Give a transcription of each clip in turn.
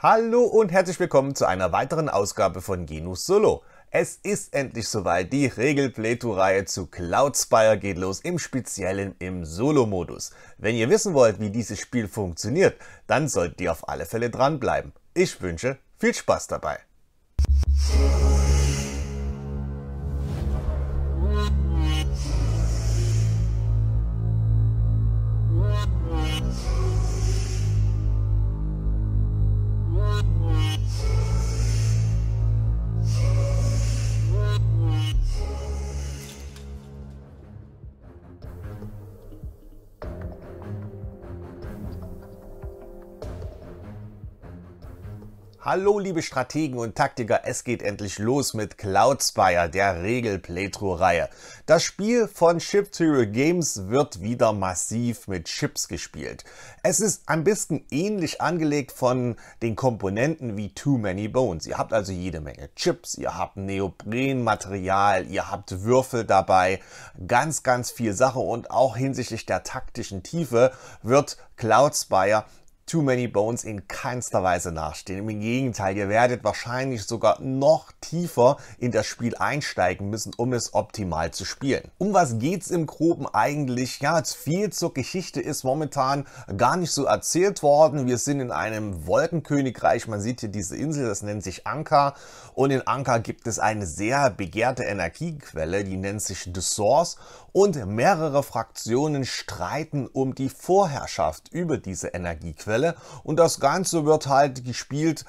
Hallo und herzlich willkommen zu einer weiteren Ausgabe von Genus Solo. Es ist endlich soweit, die regel reihe zu Cloud Spire geht los, im Speziellen im Solo-Modus. Wenn ihr wissen wollt, wie dieses Spiel funktioniert, dann solltet ihr auf alle Fälle dranbleiben. Ich wünsche viel Spaß dabei. Hallo liebe Strategen und Taktiker, es geht endlich los mit Cloud Spire, der Regel-Playthrough-Reihe. Das Spiel von Chip Hero Games wird wieder massiv mit Chips gespielt. Es ist ein bisschen ähnlich angelegt von den Komponenten wie Too Many Bones. Ihr habt also jede Menge Chips, ihr habt Neoprenmaterial, ihr habt Würfel dabei, ganz ganz viel Sache und auch hinsichtlich der taktischen Tiefe wird Cloud Spire Too Many Bones in keinster Weise nachstehen. Im Gegenteil, ihr werdet wahrscheinlich sogar noch tiefer in das Spiel einsteigen müssen, um es optimal zu spielen. Um was geht es im Groben eigentlich? Ja, viel zur Geschichte ist momentan gar nicht so erzählt worden. Wir sind in einem Wolkenkönigreich. Man sieht hier diese Insel, das nennt sich Anka. Und in Anka gibt es eine sehr begehrte Energiequelle, die nennt sich The Source. Und mehrere Fraktionen streiten um die Vorherrschaft über diese Energiequelle. Stelle. Und das Ganze wird halt gespielt,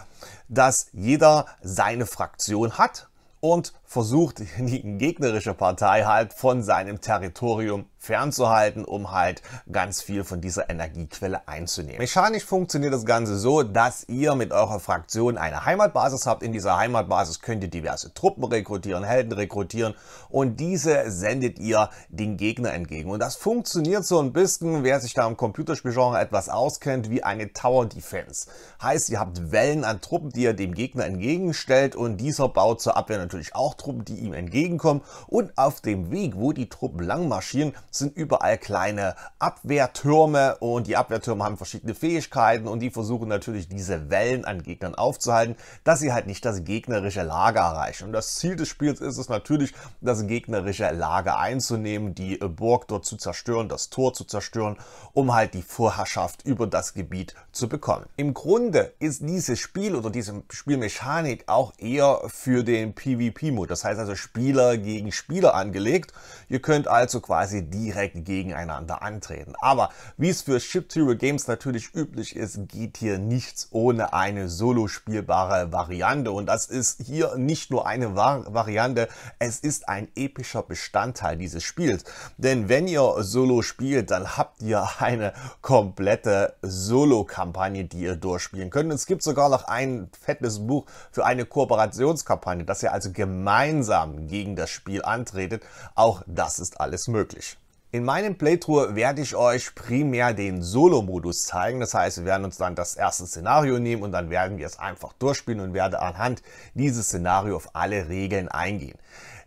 dass jeder seine Fraktion hat und versucht, die gegnerische Partei halt von seinem Territorium fernzuhalten, um halt ganz viel von dieser Energiequelle einzunehmen. Mechanisch funktioniert das Ganze so, dass ihr mit eurer Fraktion eine Heimatbasis habt. In dieser Heimatbasis könnt ihr diverse Truppen rekrutieren, Helden rekrutieren und diese sendet ihr den Gegner entgegen. Und das funktioniert so ein bisschen, wer sich da im Computerspielgenre etwas auskennt, wie eine Tower Defense. Heißt, ihr habt Wellen an Truppen, die ihr dem Gegner entgegenstellt und dieser baut zur Abwehr natürlich auch Truppen, die ihm entgegenkommen und auf dem Weg, wo die Truppen lang marschieren, sind überall kleine Abwehrtürme und die Abwehrtürme haben verschiedene Fähigkeiten und die versuchen natürlich diese Wellen an Gegnern aufzuhalten, dass sie halt nicht das gegnerische Lager erreichen. Und das Ziel des Spiels ist es natürlich, das gegnerische Lager einzunehmen, die Burg dort zu zerstören, das Tor zu zerstören, um halt die Vorherrschaft über das Gebiet zu bekommen. Im Grunde ist dieses Spiel oder diese Spielmechanik auch eher für den PvP-Mode, das heißt also Spieler gegen Spieler angelegt. Ihr könnt also quasi die direkt gegeneinander antreten. Aber wie es für Ship Theory Games natürlich üblich ist, geht hier nichts ohne eine solo spielbare Variante. Und das ist hier nicht nur eine Variante, es ist ein epischer Bestandteil dieses Spiels. Denn wenn ihr solo spielt, dann habt ihr eine komplette Solo-Kampagne, die ihr durchspielen könnt. es gibt sogar noch ein fettes Buch für eine Kooperationskampagne, dass ihr also gemeinsam gegen das Spiel antretet. Auch das ist alles möglich. In meinem Playthrough werde ich euch primär den Solo-Modus zeigen. Das heißt, wir werden uns dann das erste Szenario nehmen und dann werden wir es einfach durchspielen und werde anhand dieses Szenario auf alle Regeln eingehen.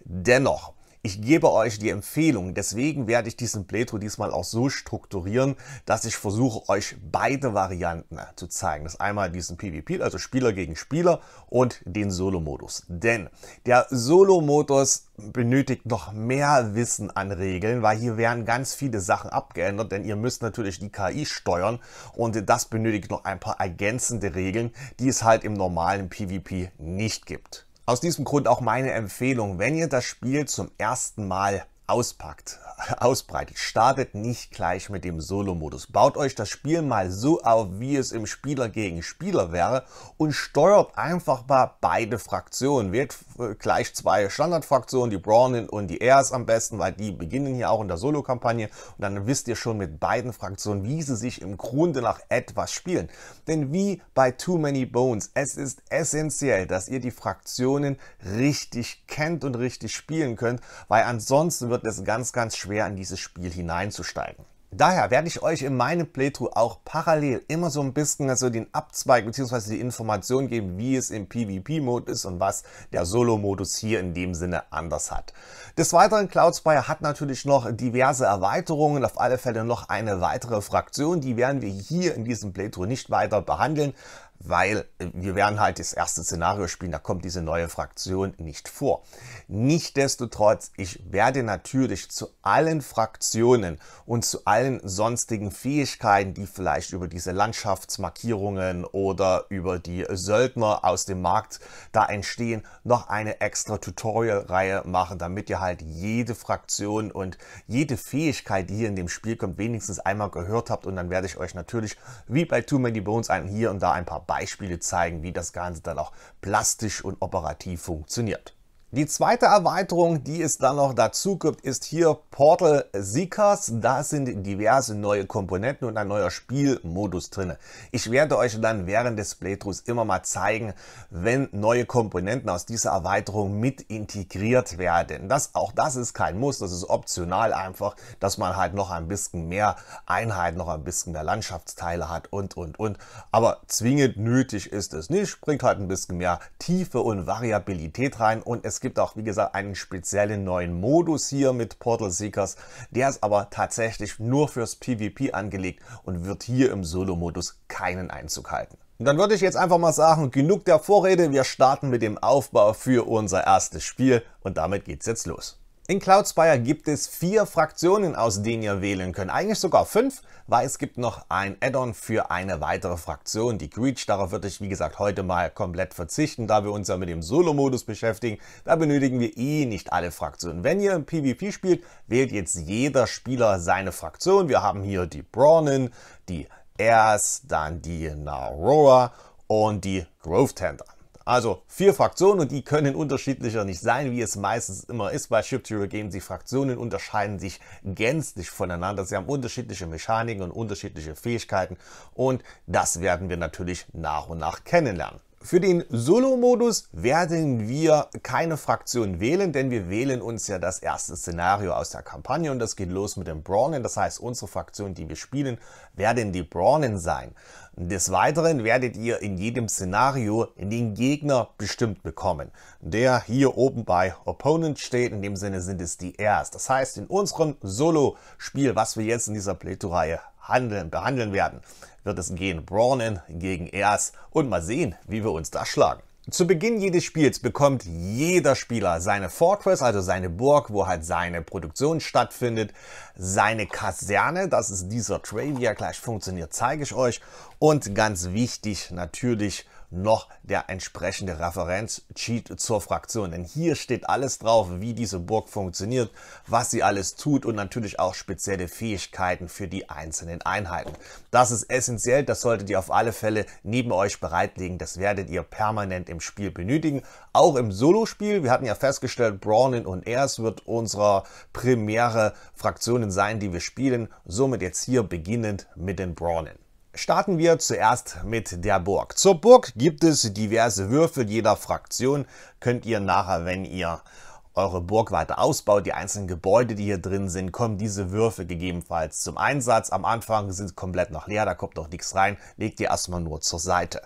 Dennoch ich gebe euch die Empfehlung, deswegen werde ich diesen Playthrough diesmal auch so strukturieren, dass ich versuche, euch beide Varianten zu zeigen. Das ist einmal diesen PvP, also Spieler gegen Spieler und den Solo-Modus. Denn der Solo-Modus benötigt noch mehr Wissen an Regeln, weil hier werden ganz viele Sachen abgeändert, denn ihr müsst natürlich die KI steuern und das benötigt noch ein paar ergänzende Regeln, die es halt im normalen PvP nicht gibt. Aus diesem Grund auch meine Empfehlung, wenn ihr das Spiel zum ersten Mal auspackt, ausbreitet. Startet nicht gleich mit dem Solo-Modus. Baut euch das Spiel mal so auf, wie es im Spieler gegen Spieler wäre und steuert einfach mal beide Fraktionen. Wählt äh, gleich zwei Standardfraktionen, die Brownin und die Airs am besten, weil die beginnen hier auch in der Solo-Kampagne und dann wisst ihr schon mit beiden Fraktionen, wie sie sich im Grunde nach etwas spielen. Denn wie bei Too Many Bones, es ist essentiell, dass ihr die Fraktionen richtig kennt und richtig spielen könnt, weil ansonsten wird es ganz, ganz schwer schwer, in dieses Spiel hineinzusteigen. Daher werde ich euch in meinem Playthrough auch parallel immer so ein bisschen also den Abzweig bzw. die Information geben, wie es im PvP-Mode ist und was der Solo-Modus hier in dem Sinne anders hat. Des Weiteren, Cloudspire hat natürlich noch diverse Erweiterungen, auf alle Fälle noch eine weitere Fraktion, die werden wir hier in diesem Playthrough nicht weiter behandeln weil wir werden halt das erste Szenario spielen, da kommt diese neue Fraktion nicht vor. Nichtsdestotrotz, ich werde natürlich zu allen Fraktionen und zu allen sonstigen Fähigkeiten, die vielleicht über diese Landschaftsmarkierungen oder über die Söldner aus dem Markt da entstehen, noch eine extra Tutorial-Reihe machen, damit ihr halt jede Fraktion und jede Fähigkeit, die hier in dem Spiel kommt, wenigstens einmal gehört habt und dann werde ich euch natürlich wie bei Too Many Bones ein hier und da ein paar Beispiele zeigen, wie das Ganze dann auch plastisch und operativ funktioniert. Die zweite Erweiterung, die es dann noch dazu gibt, ist hier Portal Seekers. Da sind diverse neue Komponenten und ein neuer Spielmodus drin. Ich werde euch dann während des Playthroughs immer mal zeigen, wenn neue Komponenten aus dieser Erweiterung mit integriert werden. Das, auch das ist kein Muss, das ist optional einfach, dass man halt noch ein bisschen mehr Einheiten, noch ein bisschen mehr Landschaftsteile hat und, und, und. Aber zwingend nötig ist es nicht, bringt halt ein bisschen mehr Tiefe und Variabilität rein. Und es gibt auch, wie gesagt, einen speziellen neuen Modus hier mit Portal Seekers. Der ist aber tatsächlich nur fürs PvP angelegt und wird hier im Solo-Modus keinen Einzug halten. Und dann würde ich jetzt einfach mal sagen, genug der Vorrede, wir starten mit dem Aufbau für unser erstes Spiel und damit geht's jetzt los. In Cloud Spire gibt es vier Fraktionen, aus denen ihr wählen könnt. Eigentlich sogar fünf, weil es gibt noch ein Add-on für eine weitere Fraktion, die Greach. Darauf würde ich, wie gesagt, heute mal komplett verzichten, da wir uns ja mit dem Solo-Modus beschäftigen. Da benötigen wir eh nicht alle Fraktionen. Wenn ihr im PvP spielt, wählt jetzt jeder Spieler seine Fraktion. Wir haben hier die Brawnen, die Ers, dann die Narora und die Grove Tender. Also vier Fraktionen und die können unterschiedlicher nicht sein, wie es meistens immer ist bei Ship Hero Games. Die Fraktionen unterscheiden sich gänzlich voneinander. Sie haben unterschiedliche Mechaniken und unterschiedliche Fähigkeiten und das werden wir natürlich nach und nach kennenlernen. Für den Solo-Modus werden wir keine Fraktion wählen, denn wir wählen uns ja das erste Szenario aus der Kampagne und das geht los mit dem Braunen. Das heißt, unsere Fraktion, die wir spielen, werden die Braunen sein. Des Weiteren werdet ihr in jedem Szenario den Gegner bestimmt bekommen, der hier oben bei Opponent steht. In dem Sinne sind es die Erst. Das heißt, in unserem Solo-Spiel, was wir jetzt in dieser Playto-Reihe behandeln werden, wird es gehen Braunen gegen Ers und mal sehen, wie wir uns da schlagen. Zu Beginn jedes Spiels bekommt jeder Spieler seine Fortress, also seine Burg, wo halt seine Produktion stattfindet, seine Kaserne, das ist dieser Trail, wie er gleich funktioniert, zeige ich euch. Und ganz wichtig natürlich noch der entsprechende Referenz-Cheat zur Fraktion. Denn hier steht alles drauf, wie diese Burg funktioniert, was sie alles tut und natürlich auch spezielle Fähigkeiten für die einzelnen Einheiten. Das ist essentiell, das solltet ihr auf alle Fälle neben euch bereitlegen. Das werdet ihr permanent im Spiel benötigen, auch im Solospiel. Wir hatten ja festgestellt, Brownin und Ers wird unsere primäre Fraktionen sein, die wir spielen. Somit jetzt hier beginnend mit den Brownin. Starten wir zuerst mit der Burg. Zur Burg gibt es diverse Würfel jeder Fraktion, könnt ihr nachher, wenn ihr eure Burg weiter ausbaut, die einzelnen Gebäude, die hier drin sind, kommen diese Würfe gegebenenfalls zum Einsatz. Am Anfang sind sie komplett noch leer, da kommt noch nichts rein, legt ihr erstmal nur zur Seite.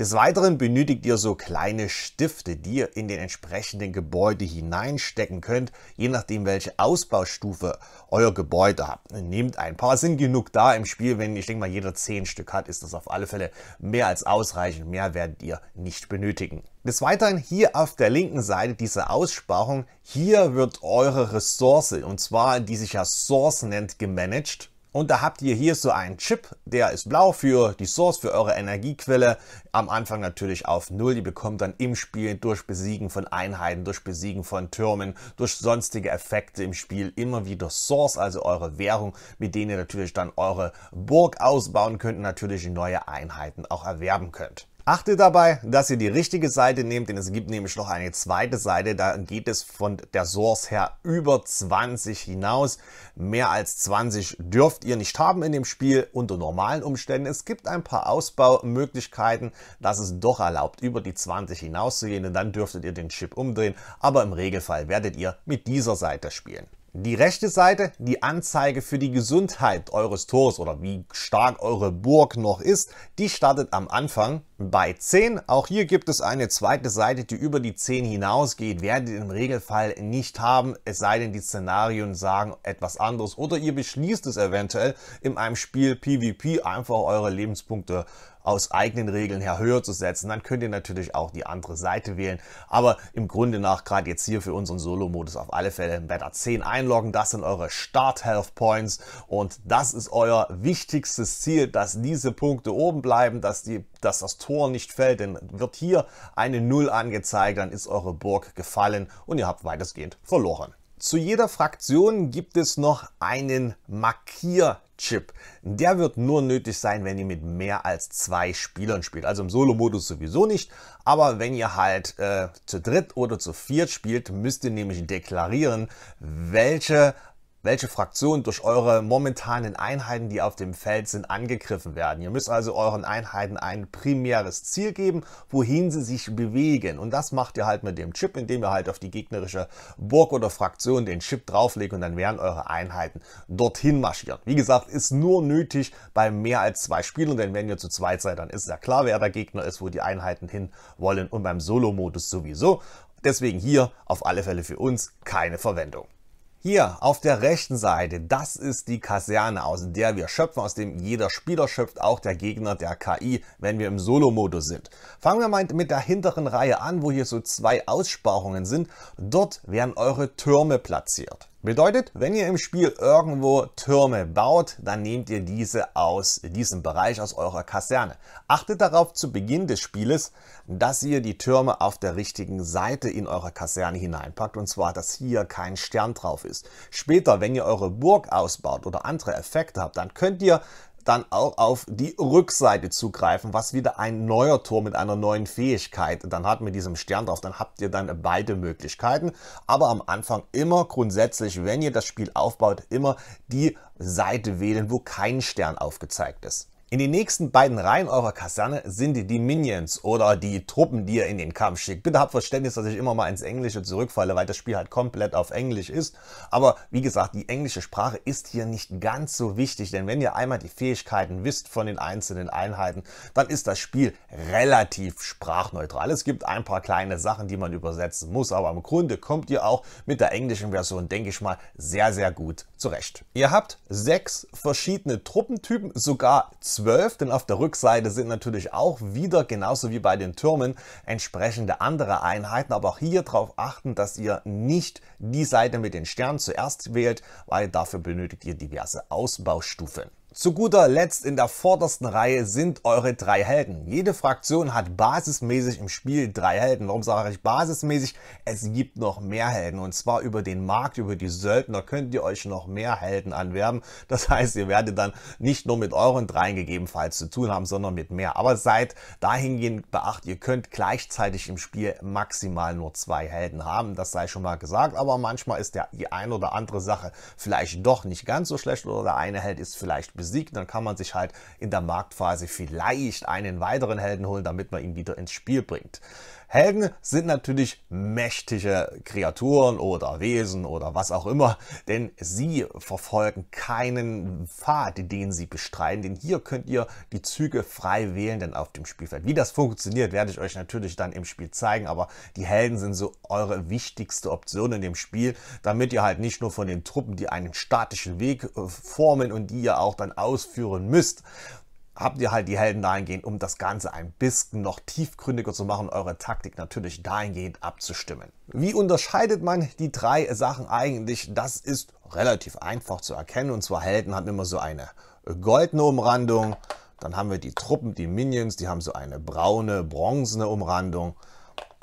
Des Weiteren benötigt ihr so kleine Stifte, die ihr in den entsprechenden Gebäude hineinstecken könnt, je nachdem welche Ausbaustufe euer Gebäude habt. Nehmt ein paar, sind genug da im Spiel, wenn ich denke mal jeder 10 Stück hat, ist das auf alle Fälle mehr als ausreichend, mehr werdet ihr nicht benötigen. Des Weiteren hier auf der linken Seite diese Aussparung. Hier wird eure Ressource, und zwar die sich ja Source nennt, gemanagt. Und da habt ihr hier so einen Chip, der ist blau für die Source, für eure Energiequelle. Am Anfang natürlich auf null. Die bekommt dann im Spiel durch Besiegen von Einheiten, durch Besiegen von Türmen, durch sonstige Effekte im Spiel immer wieder Source, also eure Währung, mit denen ihr natürlich dann eure Burg ausbauen könnt und natürlich neue Einheiten auch erwerben könnt. Achtet dabei, dass ihr die richtige Seite nehmt, denn es gibt nämlich noch eine zweite Seite, da geht es von der Source her über 20 hinaus. Mehr als 20 dürft ihr nicht haben in dem Spiel unter normalen Umständen. Es gibt ein paar Ausbaumöglichkeiten, dass es doch erlaubt, über die 20 hinauszugehen und dann dürftet ihr den Chip umdrehen, aber im Regelfall werdet ihr mit dieser Seite spielen. Die rechte Seite, die Anzeige für die Gesundheit eures Tors oder wie stark eure Burg noch ist, die startet am Anfang bei 10. Auch hier gibt es eine zweite Seite, die über die 10 hinausgeht. Werdet ihr im Regelfall nicht haben, es sei denn, die Szenarien sagen etwas anderes oder ihr beschließt es eventuell in einem Spiel PvP einfach eure Lebenspunkte aus eigenen Regeln her höher zu setzen, dann könnt ihr natürlich auch die andere Seite wählen. Aber im Grunde nach, gerade jetzt hier für unseren Solo-Modus auf alle Fälle in Beta 10 einloggen. Das sind eure Start-Health Points und das ist euer wichtigstes Ziel, dass diese Punkte oben bleiben, dass, die, dass das Tor nicht fällt. Denn wird hier eine 0 angezeigt, dann ist eure Burg gefallen und ihr habt weitestgehend verloren. Zu jeder Fraktion gibt es noch einen Markier Chip. Der wird nur nötig sein, wenn ihr mit mehr als zwei Spielern spielt. Also im Solo-Modus sowieso nicht, aber wenn ihr halt äh, zu dritt oder zu viert spielt, müsst ihr nämlich deklarieren, welche welche Fraktion durch eure momentanen Einheiten, die auf dem Feld sind, angegriffen werden. Ihr müsst also euren Einheiten ein primäres Ziel geben, wohin sie sich bewegen. Und das macht ihr halt mit dem Chip, indem ihr halt auf die gegnerische Burg oder Fraktion den Chip drauflegt und dann werden eure Einheiten dorthin marschieren. Wie gesagt, ist nur nötig bei mehr als zwei Spielern, denn wenn ihr zu zweit seid, dann ist ja klar, wer der Gegner ist, wo die Einheiten hin wollen und beim Solo-Modus sowieso. Deswegen hier auf alle Fälle für uns keine Verwendung. Hier auf der rechten Seite, das ist die Kaserne, aus der wir schöpfen, aus dem jeder Spieler schöpft, auch der Gegner der KI, wenn wir im Solo-Modus sind. Fangen wir mal mit der hinteren Reihe an, wo hier so zwei Aussparungen sind. Dort werden eure Türme platziert. Bedeutet, wenn ihr im Spiel irgendwo Türme baut, dann nehmt ihr diese aus diesem Bereich, aus eurer Kaserne. Achtet darauf zu Beginn des Spieles, dass ihr die Türme auf der richtigen Seite in eurer Kaserne hineinpackt und zwar, dass hier kein Stern drauf ist. Später, wenn ihr eure Burg ausbaut oder andere Effekte habt, dann könnt ihr dann auch auf die Rückseite zugreifen, was wieder ein neuer Tor mit einer neuen Fähigkeit dann hat mit diesem Stern drauf. Dann habt ihr dann beide Möglichkeiten. Aber am Anfang immer grundsätzlich, wenn ihr das Spiel aufbaut, immer die Seite wählen, wo kein Stern aufgezeigt ist. In den nächsten beiden Reihen eurer Kaserne sind die Minions oder die Truppen, die ihr in den Kampf schickt. Bitte habt Verständnis, dass ich immer mal ins Englische zurückfalle, weil das Spiel halt komplett auf Englisch ist. Aber wie gesagt, die englische Sprache ist hier nicht ganz so wichtig, denn wenn ihr einmal die Fähigkeiten wisst von den einzelnen Einheiten, dann ist das Spiel relativ sprachneutral. Es gibt ein paar kleine Sachen, die man übersetzen muss, aber im Grunde kommt ihr auch mit der englischen Version, denke ich mal, sehr, sehr gut zurecht. Ihr habt sechs verschiedene Truppentypen, sogar zwölf, denn auf der Rückseite sind natürlich auch wieder, genauso wie bei den Türmen, entsprechende andere Einheiten. Aber auch hier darauf achten, dass ihr nicht die Seite mit den Sternen zuerst wählt, weil dafür benötigt ihr diverse Ausbaustufen. Zu guter Letzt in der vordersten Reihe sind eure drei Helden. Jede Fraktion hat basismäßig im Spiel drei Helden. Warum sage ich basismäßig? Es gibt noch mehr Helden und zwar über den Markt, über die Söldner könnt ihr euch noch mehr Helden anwerben. Das heißt, ihr werdet dann nicht nur mit euren dreien gegebenenfalls zu tun haben, sondern mit mehr. Aber seid dahingehend beacht, ihr könnt gleichzeitig im Spiel maximal nur zwei Helden haben. Das sei schon mal gesagt, aber manchmal ist der, die ein oder andere Sache vielleicht doch nicht ganz so schlecht oder der eine Held ist vielleicht besiegt. Dann kann man sich halt in der Marktphase vielleicht einen weiteren Helden holen, damit man ihn wieder ins Spiel bringt. Helden sind natürlich mächtige Kreaturen oder Wesen oder was auch immer, denn sie verfolgen keinen Pfad, den sie bestreiten, denn hier könnt ihr die Züge frei wählen, denn auf dem Spielfeld. Wie das funktioniert, werde ich euch natürlich dann im Spiel zeigen, aber die Helden sind so eure wichtigste Option in dem Spiel, damit ihr halt nicht nur von den Truppen, die einen statischen Weg äh, formen und die ihr auch dann ausführen müsst, habt ihr halt die Helden dahingehend, um das Ganze ein bisschen noch tiefgründiger zu machen, eure Taktik natürlich dahingehend abzustimmen. Wie unterscheidet man die drei Sachen eigentlich? Das ist relativ einfach zu erkennen und zwar Helden haben immer so eine goldene Umrandung, dann haben wir die Truppen, die Minions, die haben so eine braune, bronzene Umrandung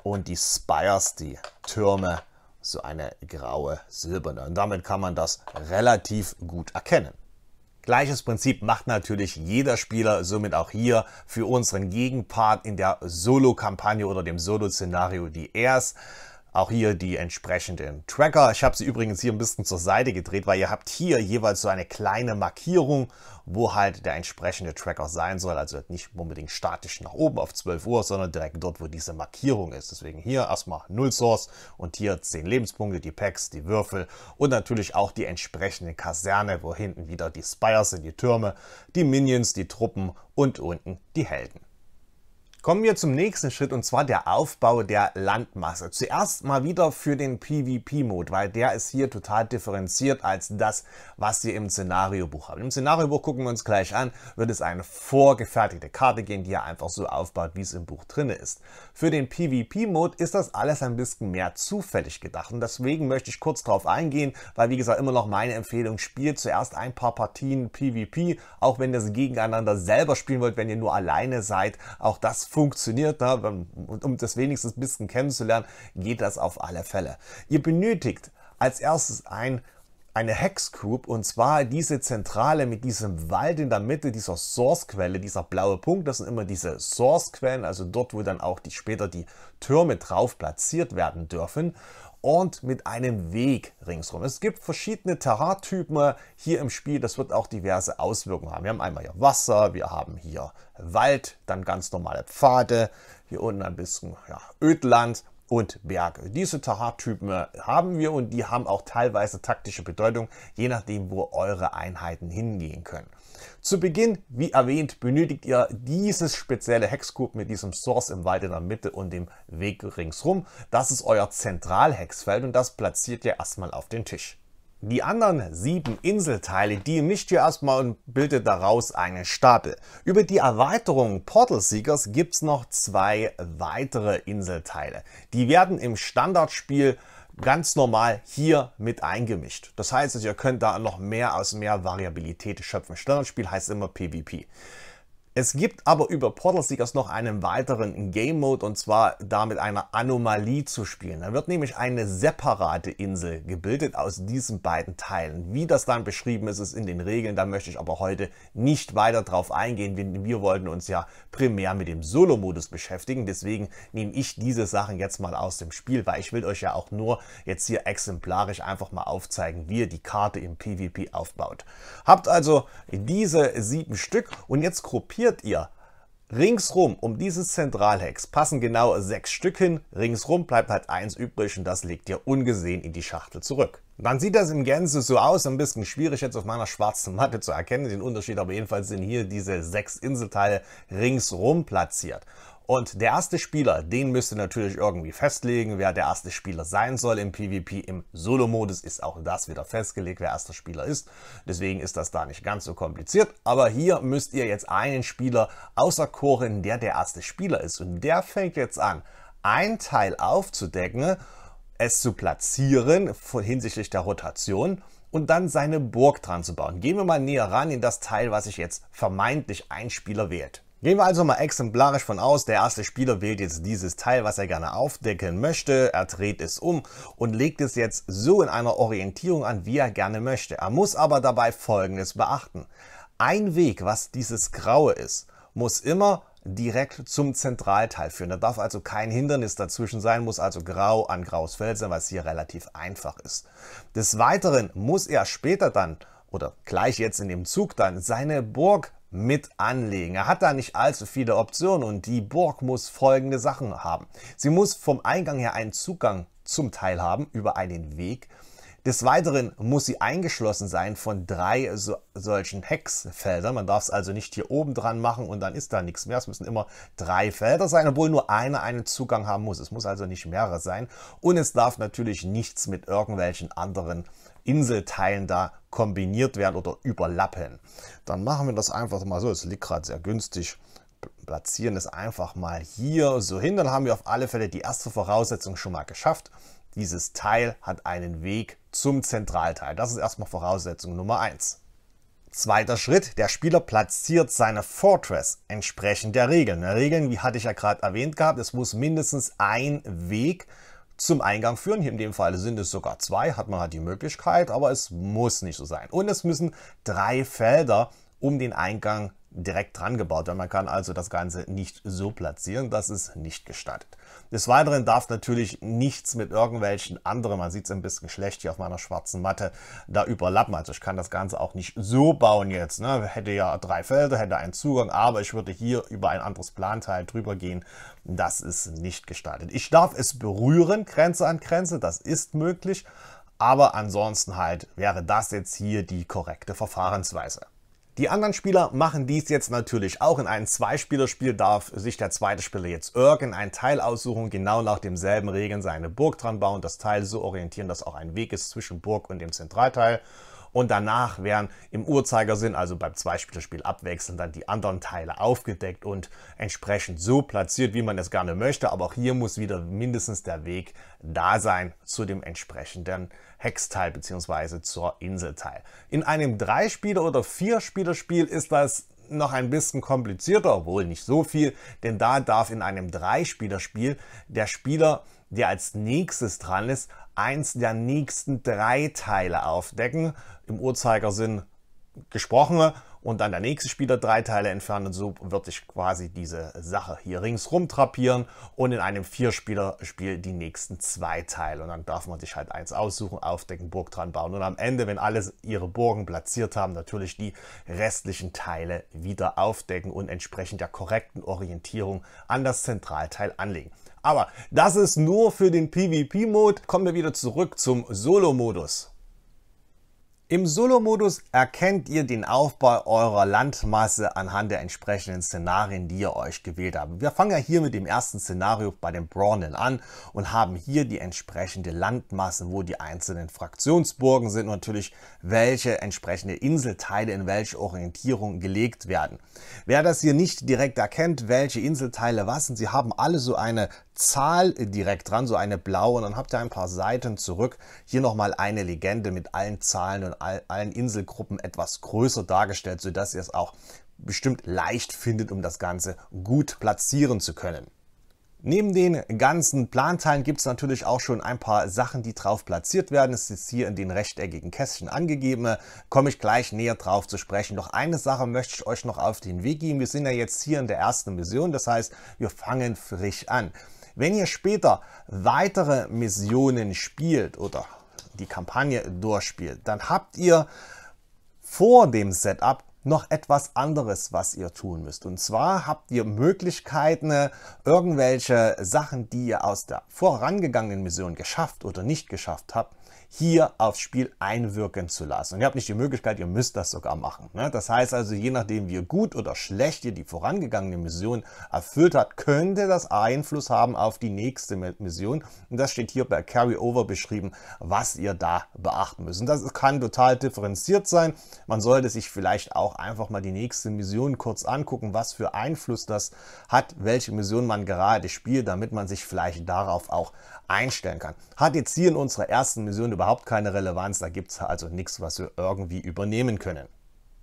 und die Spires, die Türme, so eine graue, silberne. Und damit kann man das relativ gut erkennen. Gleiches Prinzip macht natürlich jeder Spieler, somit auch hier für unseren Gegenpart in der Solo-Kampagne oder dem Solo-Szenario die erst. Auch hier die entsprechenden Tracker. Ich habe sie übrigens hier ein bisschen zur Seite gedreht, weil ihr habt hier jeweils so eine kleine Markierung, wo halt der entsprechende Track auch sein soll. Also nicht unbedingt statisch nach oben auf 12 Uhr, sondern direkt dort, wo diese Markierung ist. Deswegen hier erstmal 0 Source und hier 10 Lebenspunkte, die Packs, die Würfel und natürlich auch die entsprechende Kaserne, wo hinten wieder die Spires sind, die Türme, die Minions, die Truppen und unten die Helden. Kommen wir zum nächsten Schritt und zwar der Aufbau der Landmasse. Zuerst mal wieder für den PvP-Mode, weil der ist hier total differenziert als das, was ihr im Szenariobuch habt. Im Szenariobuch gucken wir uns gleich an, wird es eine vorgefertigte Karte geben, die ihr einfach so aufbaut, wie es im Buch drin ist. Für den PvP-Mode ist das alles ein bisschen mehr zufällig gedacht und deswegen möchte ich kurz darauf eingehen, weil wie gesagt immer noch meine Empfehlung, spielt zuerst ein paar Partien PvP, auch wenn ihr sie gegeneinander selber spielen wollt, wenn ihr nur alleine seid, auch das funktioniert, ne, um das wenigstens ein bisschen kennenzulernen, geht das auf alle Fälle. Ihr benötigt als erstes ein eine Hex und zwar diese Zentrale mit diesem Wald in der Mitte, dieser Sourcequelle, dieser blaue Punkt, das sind immer diese Sourcequellen, also dort, wo dann auch die, später die Türme drauf platziert werden dürfen und mit einem Weg ringsherum. Es gibt verschiedene Terraintypen hier im Spiel. Das wird auch diverse Auswirkungen haben. Wir haben einmal hier Wasser, wir haben hier Wald, dann ganz normale Pfade, hier unten ein bisschen ja, Ödland und Berge. Diese Terratypen haben wir und die haben auch teilweise taktische Bedeutung, je nachdem, wo eure Einheiten hingehen können. Zu Beginn, wie erwähnt, benötigt ihr dieses spezielle Hexcube mit diesem Source im Wald in der Mitte und dem Weg ringsrum. Das ist euer Zentralhexfeld und das platziert ihr erstmal auf den Tisch. Die anderen sieben Inselteile, die mischt ihr erstmal und bildet daraus einen Stapel. Über die Erweiterung Portal Seekers gibt es noch zwei weitere Inselteile. Die werden im Standardspiel ganz normal hier mit eingemischt. Das heißt, also, ihr könnt da noch mehr aus mehr Variabilität schöpfen. Standardspiel heißt immer PvP. Es gibt aber über Portal Seekers noch einen weiteren Game Mode und zwar damit einer Anomalie zu spielen. Da wird nämlich eine separate Insel gebildet aus diesen beiden Teilen. Wie das dann beschrieben ist, ist in den Regeln, da möchte ich aber heute nicht weiter drauf eingehen, denn wir wollten uns ja primär mit dem Solo-Modus beschäftigen. Deswegen nehme ich diese Sachen jetzt mal aus dem Spiel, weil ich will euch ja auch nur jetzt hier exemplarisch einfach mal aufzeigen, wie ihr die Karte im PvP aufbaut. Habt also diese sieben Stück und jetzt gruppiert platziert ihr ringsrum um dieses Zentralhex passen genau sechs Stück hin, ringsrum bleibt halt eins übrig und das legt ihr ungesehen in die Schachtel zurück. Dann sieht das im Gänze so aus, ein bisschen schwierig jetzt auf meiner schwarzen Matte zu erkennen, den Unterschied aber jedenfalls sind hier diese sechs Inselteile ringsrum platziert. Und der erste Spieler, den müsst ihr natürlich irgendwie festlegen, wer der erste Spieler sein soll im PvP. Im Solo-Modus ist auch das wieder festgelegt, wer erster Spieler ist. Deswegen ist das da nicht ganz so kompliziert. Aber hier müsst ihr jetzt einen Spieler außer Korin, der der erste Spieler ist. Und der fängt jetzt an, ein Teil aufzudecken, es zu platzieren hinsichtlich der Rotation und dann seine Burg dran zu bauen. Gehen wir mal näher ran in das Teil, was sich jetzt vermeintlich ein Spieler wählt. Gehen wir also mal exemplarisch von aus, der erste Spieler wählt jetzt dieses Teil, was er gerne aufdecken möchte, er dreht es um und legt es jetzt so in einer Orientierung an, wie er gerne möchte. Er muss aber dabei folgendes beachten. Ein Weg, was dieses Graue ist, muss immer direkt zum Zentralteil führen. Da darf also kein Hindernis dazwischen sein, muss also grau an graues Feld sein, was hier relativ einfach ist. Des Weiteren muss er später dann oder gleich jetzt in dem Zug dann seine Burg mit anlegen. Er hat da nicht allzu viele Optionen und die Burg muss folgende Sachen haben. Sie muss vom Eingang her einen Zugang zum Teil haben über einen Weg. Des Weiteren muss sie eingeschlossen sein von drei so, solchen Hexfeldern. Man darf es also nicht hier oben dran machen und dann ist da nichts mehr. Es müssen immer drei Felder sein, obwohl nur einer einen Zugang haben muss. Es muss also nicht mehrere sein. Und es darf natürlich nichts mit irgendwelchen anderen Inselteilen da kombiniert werden oder überlappen. Dann machen wir das einfach mal so. Es liegt gerade sehr günstig platzieren es einfach mal hier so hin. Dann haben wir auf alle Fälle die erste Voraussetzung schon mal geschafft. Dieses Teil hat einen Weg zum Zentralteil. Das ist erstmal Voraussetzung Nummer 1. Zweiter Schritt, der Spieler platziert seine Fortress entsprechend der Regeln. Regeln, wie hatte ich ja gerade erwähnt gehabt, es muss mindestens ein Weg zum Eingang führen. Hier in dem Fall sind es sogar zwei, hat man halt die Möglichkeit, aber es muss nicht so sein. Und es müssen drei Felder um den Eingang direkt dran gebaut werden. Man kann also das Ganze nicht so platzieren, das ist nicht gestattet. Des Weiteren darf natürlich nichts mit irgendwelchen anderen, man sieht es ein bisschen schlecht hier auf meiner schwarzen Matte, da überlappen. Also ich kann das Ganze auch nicht so bauen jetzt. Ne? Hätte ja drei Felder, hätte einen Zugang, aber ich würde hier über ein anderes Planteil drüber gehen. Das ist nicht gestaltet. Ich darf es berühren, Grenze an Grenze, das ist möglich. Aber ansonsten halt wäre das jetzt hier die korrekte Verfahrensweise. Die anderen Spieler machen dies jetzt natürlich auch. In einem Zweispielerspiel darf sich der zweite Spieler jetzt irgendein Teil aussuchen, genau nach demselben Regeln seine Burg dran bauen, das Teil so orientieren, dass auch ein Weg ist zwischen Burg und dem Zentralteil und danach werden im Uhrzeigersinn, also beim Zweispielerspiel abwechselnd, dann die anderen Teile aufgedeckt und entsprechend so platziert, wie man es gerne möchte. Aber auch hier muss wieder mindestens der Weg da sein zu dem entsprechenden Hexteil bzw. zur Inselteil. In einem Dreispieler- oder 4-Spieler-Spiel ist das noch ein bisschen komplizierter, obwohl nicht so viel, denn da darf in einem 3-Spieler-Spiel der Spieler, der als nächstes dran ist, eins der nächsten drei Teile aufdecken, im Uhrzeigersinn gesprochene und dann der nächste Spieler drei Teile entfernt und so wird sich quasi diese Sache hier ringsrum trapieren und in einem Vierspieler-Spiel die nächsten zwei Teile und dann darf man sich halt eins aussuchen, aufdecken, Burg dran bauen und am Ende, wenn alle ihre Burgen platziert haben, natürlich die restlichen Teile wieder aufdecken und entsprechend der korrekten Orientierung an das Zentralteil anlegen. Aber das ist nur für den PvP-Mode. Kommen wir wieder zurück zum Solo-Modus. Im Solo-Modus erkennt ihr den Aufbau eurer Landmasse anhand der entsprechenden Szenarien, die ihr euch gewählt habt. Wir fangen ja hier mit dem ersten Szenario bei dem Brawnen an und haben hier die entsprechende Landmasse, wo die einzelnen Fraktionsburgen sind und natürlich, welche entsprechende Inselteile in welche Orientierung gelegt werden. Wer das hier nicht direkt erkennt, welche Inselteile was sind, sie haben alle so eine Zahl direkt dran, so eine blaue. Und dann habt ihr ein paar Seiten zurück. Hier nochmal eine Legende mit allen Zahlen und all, allen Inselgruppen etwas größer dargestellt, sodass ihr es auch bestimmt leicht findet, um das Ganze gut platzieren zu können. Neben den ganzen Planteilen gibt es natürlich auch schon ein paar Sachen, die drauf platziert werden. Es ist hier in den rechteckigen Kästchen angegeben. Komme ich gleich näher drauf zu sprechen. Doch eine Sache möchte ich euch noch auf den Weg geben. Wir sind ja jetzt hier in der ersten Mission. Das heißt, wir fangen frisch an. Wenn ihr später weitere Missionen spielt oder die Kampagne durchspielt, dann habt ihr vor dem Setup noch etwas anderes, was ihr tun müsst. Und zwar habt ihr Möglichkeiten, irgendwelche Sachen, die ihr aus der vorangegangenen Mission geschafft oder nicht geschafft habt, hier aufs Spiel einwirken zu lassen. Und ihr habt nicht die Möglichkeit, ihr müsst das sogar machen. Ne? Das heißt also, je nachdem, wie gut oder schlecht ihr die vorangegangene Mission erfüllt habt, könnte das Einfluss haben auf die nächste Mission. Und das steht hier bei Carryover beschrieben, was ihr da beachten müsst. Und das kann total differenziert sein. Man sollte sich vielleicht auch einfach mal die nächste Mission kurz angucken, was für Einfluss das hat, welche Mission man gerade spielt, damit man sich vielleicht darauf auch einstellen kann. Hat jetzt hier in unserer ersten Mission überhaupt keine Relevanz, da gibt es also nichts, was wir irgendwie übernehmen können.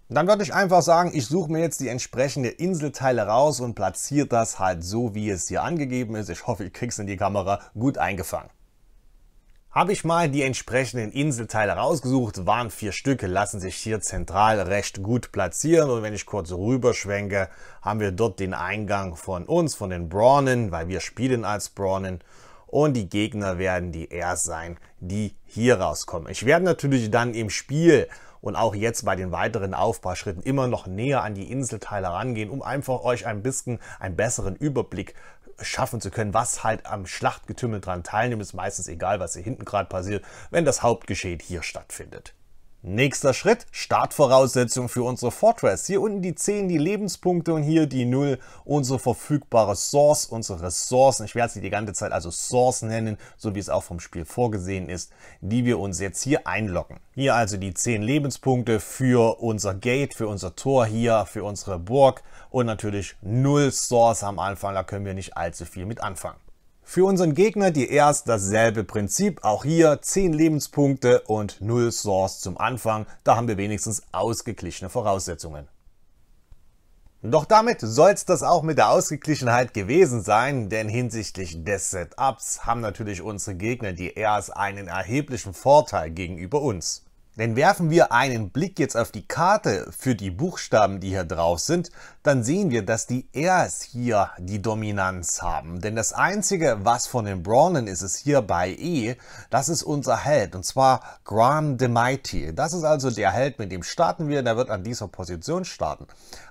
Dann würde ich einfach sagen, ich suche mir jetzt die entsprechende Inselteile raus und platziere das halt so, wie es hier angegeben ist. Ich hoffe, ich kriege es in die Kamera gut eingefangen. Habe ich mal die entsprechenden Inselteile rausgesucht, waren vier Stücke, lassen sich hier zentral recht gut platzieren und wenn ich kurz rüberschwenke, haben wir dort den Eingang von uns, von den Braunen, weil wir spielen als Braunen und die Gegner werden die erst sein, die hier rauskommen. Ich werde natürlich dann im Spiel und auch jetzt bei den weiteren Aufbauschritten immer noch näher an die Inselteile rangehen, um einfach euch ein bisschen einen besseren Überblick schaffen zu können, was halt am Schlachtgetümmel dran teilnimmt, ist meistens egal, was hier hinten gerade passiert, wenn das Hauptgeschehen hier stattfindet. Nächster Schritt, Startvoraussetzung für unsere Fortress. Hier unten die 10, die Lebenspunkte und hier die 0, unsere verfügbare Source, unsere Ressourcen. Ich werde sie die ganze Zeit also Source nennen, so wie es auch vom Spiel vorgesehen ist, die wir uns jetzt hier einloggen. Hier also die 10 Lebenspunkte für unser Gate, für unser Tor hier, für unsere Burg und natürlich 0 Source am Anfang. Da können wir nicht allzu viel mit anfangen. Für unseren Gegner die erst dasselbe Prinzip, auch hier 10 Lebenspunkte und 0 Source zum Anfang, da haben wir wenigstens ausgeglichene Voraussetzungen. Doch damit soll es das auch mit der Ausgeglichenheit gewesen sein, denn hinsichtlich des Setups haben natürlich unsere Gegner die Airs einen erheblichen Vorteil gegenüber uns. Denn werfen wir einen Blick jetzt auf die Karte für die Buchstaben, die hier drauf sind, dann sehen wir, dass die Rs hier die Dominanz haben. Denn das Einzige, was von den Braunen ist, ist hier bei E, das ist unser Held, und zwar Graham the Mighty. Das ist also der Held, mit dem starten wir, der wird an dieser Position starten.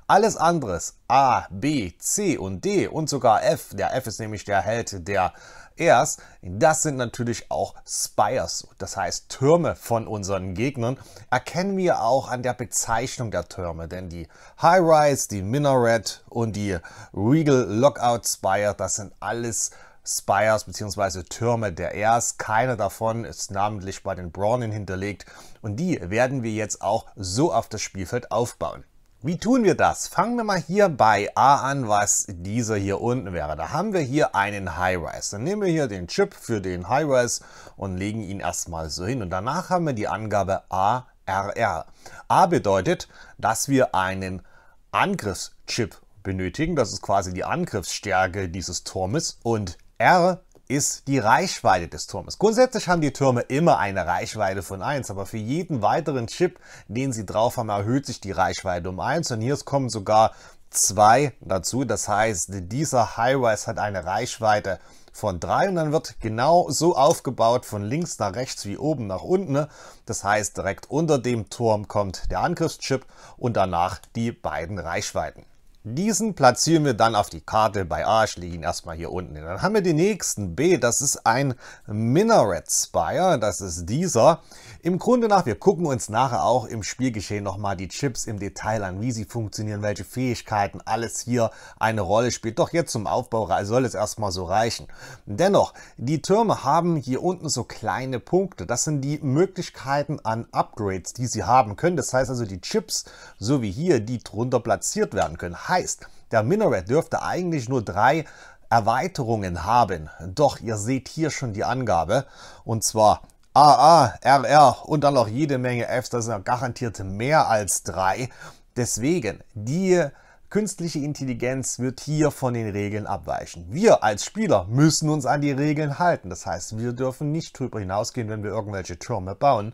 Alles anderes, A, B, C und D und sogar F, der F ist nämlich der Held der Airs, das sind natürlich auch Spires, das heißt Türme von unseren Gegnern, erkennen wir auch an der Bezeichnung der Türme, denn die High-Rise, die Minaret und die Regal Lockout Spire, das sind alles Spires bzw. Türme der Airs. Keiner davon ist namentlich bei den Braunen hinterlegt und die werden wir jetzt auch so auf das Spielfeld aufbauen. Wie tun wir das? Fangen wir mal hier bei A an, was dieser hier unten wäre. Da haben wir hier einen High-Rise. Dann nehmen wir hier den Chip für den High-Rise und legen ihn erstmal so hin. Und danach haben wir die Angabe ARR. A bedeutet, dass wir einen Angriffschip benötigen. Das ist quasi die Angriffsstärke dieses Turmes. Und R ist die Reichweite des Turmes. Grundsätzlich haben die Türme immer eine Reichweite von 1, aber für jeden weiteren Chip, den sie drauf haben, erhöht sich die Reichweite um 1 und hier kommen sogar zwei dazu. Das heißt, dieser High-Rise hat eine Reichweite von 3 und dann wird genau so aufgebaut von links nach rechts wie oben nach unten. Ne? Das heißt, direkt unter dem Turm kommt der Angriffschip und danach die beiden Reichweiten. Diesen platzieren wir dann auf die Karte bei A. Ich lege ihn erstmal hier unten hin. Dann haben wir den nächsten B. Das ist ein Minaret Spire. Das ist dieser. Im Grunde nach, wir gucken uns nachher auch im Spielgeschehen nochmal die Chips im Detail an, wie sie funktionieren, welche Fähigkeiten, alles hier eine Rolle spielt. Doch jetzt zum Aufbau soll es erstmal so reichen. Dennoch, die Türme haben hier unten so kleine Punkte. Das sind die Möglichkeiten an Upgrades, die sie haben können. Das heißt also die Chips, so wie hier, die drunter platziert werden können heißt, der Minaret dürfte eigentlich nur drei Erweiterungen haben. Doch ihr seht hier schon die Angabe und zwar AA, RR und dann noch jede Menge Fs, das sind ja garantiert mehr als drei. Deswegen, die künstliche Intelligenz wird hier von den Regeln abweichen. Wir als Spieler müssen uns an die Regeln halten. Das heißt, wir dürfen nicht drüber hinausgehen, wenn wir irgendwelche Türme bauen,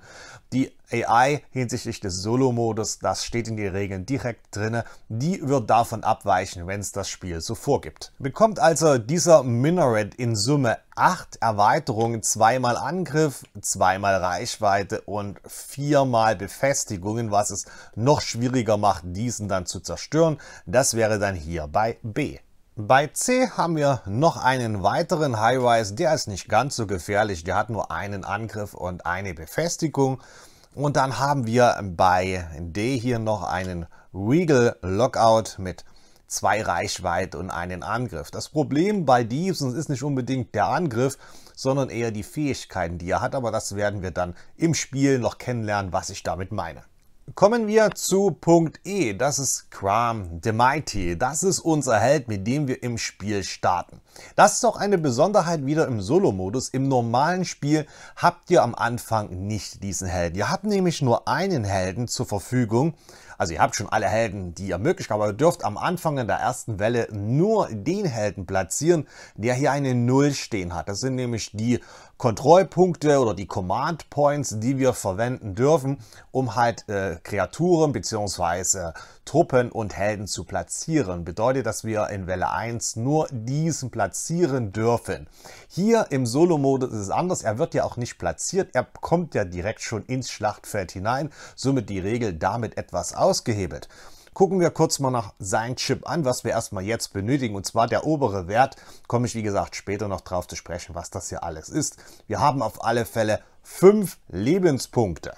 die AI hinsichtlich des Solo-Modus, das steht in den Regeln direkt drinne. Die wird davon abweichen, wenn es das Spiel so vorgibt. Bekommt also dieser Minaret in Summe 8 Erweiterungen, zweimal Angriff, zweimal Reichweite und viermal Befestigungen, was es noch schwieriger macht, diesen dann zu zerstören. Das wäre dann hier bei B. Bei C haben wir noch einen weiteren High-Rise, der ist nicht ganz so gefährlich, der hat nur einen Angriff und eine Befestigung. Und dann haben wir bei D hier noch einen Regal Lockout mit zwei Reichweite und einen Angriff. Das Problem bei Diebsen ist nicht unbedingt der Angriff, sondern eher die Fähigkeiten, die er hat. Aber das werden wir dann im Spiel noch kennenlernen, was ich damit meine. Kommen wir zu Punkt E. Das ist Kram the Mighty. Das ist unser Held, mit dem wir im Spiel starten. Das ist auch eine Besonderheit wieder im Solo-Modus. Im normalen Spiel habt ihr am Anfang nicht diesen Helden. Ihr habt nämlich nur einen Helden zur Verfügung also ihr habt schon alle Helden, die ihr möglich aber ihr dürft am Anfang in der ersten Welle nur den Helden platzieren, der hier eine Null stehen hat. Das sind nämlich die Kontrollpunkte oder die Command Points, die wir verwenden dürfen, um halt äh, Kreaturen bzw. Truppen und Helden zu platzieren. Bedeutet, dass wir in Welle 1 nur diesen platzieren dürfen. Hier im Solo-Modus ist es anders. Er wird ja auch nicht platziert. Er kommt ja direkt schon ins Schlachtfeld hinein. Somit die Regel damit etwas aus ausgehebelt. Gucken wir kurz mal nach sein Chip an, was wir erstmal jetzt benötigen. Und zwar der obere Wert, komme ich wie gesagt später noch drauf zu sprechen, was das hier alles ist. Wir haben auf alle Fälle fünf Lebenspunkte.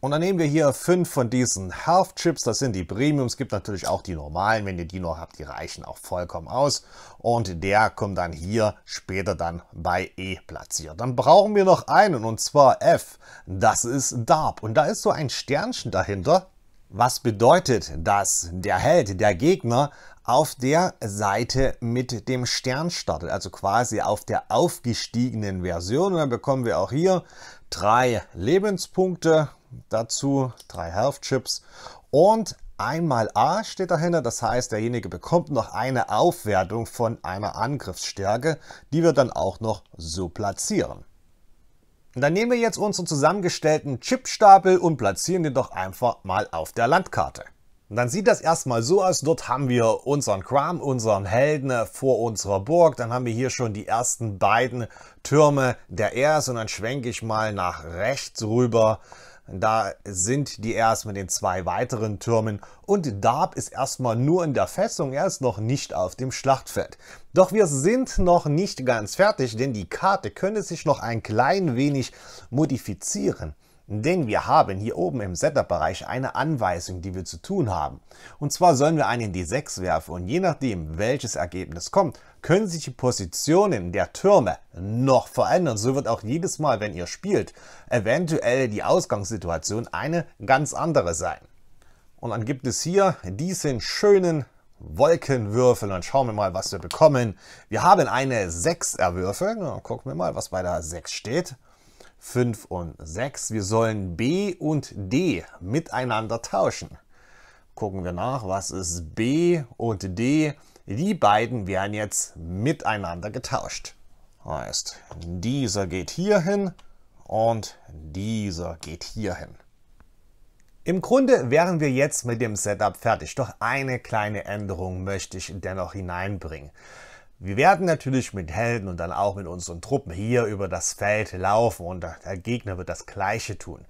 Und dann nehmen wir hier fünf von diesen Health Chips, das sind die Premiums, gibt natürlich auch die normalen, wenn ihr die noch habt, die reichen auch vollkommen aus. Und der kommt dann hier später dann bei E platziert. Dann brauchen wir noch einen und zwar F, das ist DARP. Und da ist so ein Sternchen dahinter, was bedeutet das? Der Held, der Gegner auf der Seite mit dem Stern startet, also quasi auf der aufgestiegenen Version. Und dann bekommen wir auch hier drei Lebenspunkte dazu, drei Health Chips und einmal A steht dahinter. Das heißt, derjenige bekommt noch eine Aufwertung von einer Angriffsstärke, die wir dann auch noch so platzieren dann nehmen wir jetzt unseren zusammengestellten Chipstapel und platzieren den doch einfach mal auf der Landkarte. Und dann sieht das erstmal so aus, dort haben wir unseren Kram, unseren Helden äh, vor unserer Burg, dann haben wir hier schon die ersten beiden Türme der Ers und dann schwenke ich mal nach rechts rüber da sind die erst mit den zwei weiteren Türmen und Dab ist erstmal nur in der Festung, er ist noch nicht auf dem Schlachtfeld. Doch wir sind noch nicht ganz fertig, denn die Karte könnte sich noch ein klein wenig modifizieren. Denn wir haben hier oben im Setup-Bereich eine Anweisung, die wir zu tun haben. Und zwar sollen wir einen D6 werfen und je nachdem, welches Ergebnis kommt, können sich die Positionen der Türme noch verändern. So wird auch jedes Mal, wenn ihr spielt, eventuell die Ausgangssituation eine ganz andere sein. Und dann gibt es hier diesen schönen Wolkenwürfel und schauen wir mal, was wir bekommen. Wir haben eine 6 erwürfelt. Gucken wir mal, was bei der 6 steht. 5 und 6. Wir sollen B und D miteinander tauschen. Gucken wir nach, was ist B und D? Die beiden werden jetzt miteinander getauscht. Heißt, dieser geht hierhin und dieser geht hierhin. Im Grunde wären wir jetzt mit dem Setup fertig, doch eine kleine Änderung möchte ich dennoch hineinbringen. Wir werden natürlich mit Helden und dann auch mit unseren Truppen hier über das Feld laufen und der Gegner wird das gleiche tun.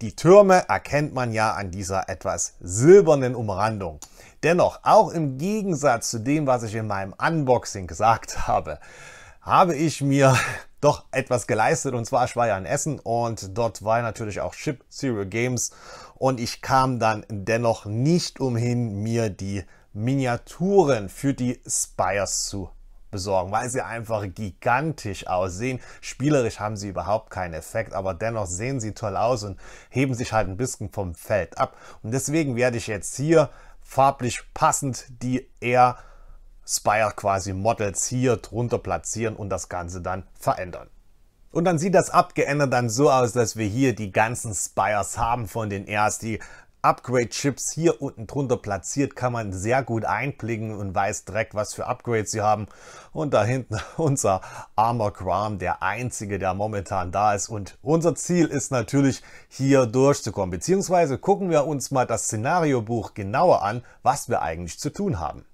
Die Türme erkennt man ja an dieser etwas silbernen Umrandung. Dennoch, auch im Gegensatz zu dem, was ich in meinem Unboxing gesagt habe, habe ich mir doch etwas geleistet und zwar ich war ja in Essen und dort war natürlich auch Ship Serial Games und ich kam dann dennoch nicht umhin, mir die Miniaturen für die Spires zu besorgen, weil sie einfach gigantisch aussehen. Spielerisch haben sie überhaupt keinen Effekt, aber dennoch sehen sie toll aus und heben sich halt ein bisschen vom Feld ab. Und deswegen werde ich jetzt hier farblich passend die Air Spire quasi Models hier drunter platzieren und das Ganze dann verändern. Und dann sieht das abgeändert dann so aus, dass wir hier die ganzen Spires haben von den Airs, die Upgrade-Chips hier unten drunter platziert, kann man sehr gut einblicken und weiß direkt, was für Upgrades sie haben. Und da hinten unser Armor Gram, der einzige, der momentan da ist. Und unser Ziel ist natürlich, hier durchzukommen. Beziehungsweise gucken wir uns mal das Szenariobuch genauer an, was wir eigentlich zu tun haben.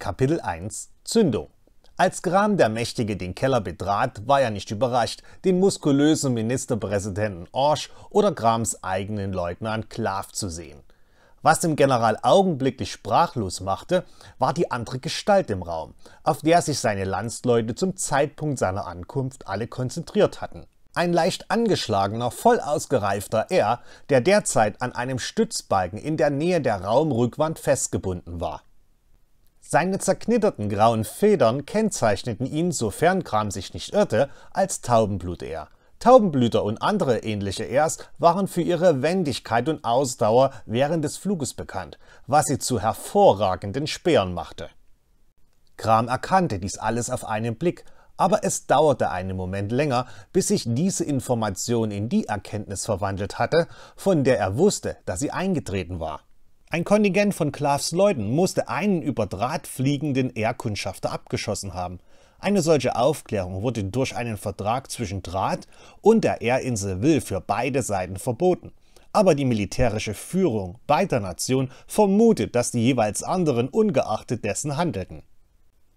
Kapitel 1 Zündung als Gram der Mächtige den Keller betrat, war er nicht überrascht, den muskulösen Ministerpräsidenten Orsch oder Grams eigenen Leutnant Klav zu sehen. Was den General augenblicklich sprachlos machte, war die andere Gestalt im Raum, auf der sich seine Landsleute zum Zeitpunkt seiner Ankunft alle konzentriert hatten. Ein leicht angeschlagener, voll ausgereifter Er, der derzeit an einem Stützbalken in der Nähe der Raumrückwand festgebunden war. Seine zerknitterten grauen Federn kennzeichneten ihn, sofern Kram sich nicht irrte, als Taubenblut er. Taubenblüter und andere ähnliche Ers waren für ihre Wendigkeit und Ausdauer während des Fluges bekannt, was sie zu hervorragenden Speeren machte. Kram erkannte dies alles auf einen Blick, aber es dauerte einen Moment länger, bis sich diese Information in die Erkenntnis verwandelt hatte, von der er wusste, dass sie eingetreten war. Ein Kontingent von Klavs Leuten musste einen über Draht fliegenden Erkundschafter abgeschossen haben. Eine solche Aufklärung wurde durch einen Vertrag zwischen Draht und der Erinsel Will für beide Seiten verboten. Aber die militärische Führung beider Nationen vermutet, dass die jeweils anderen ungeachtet dessen handelten.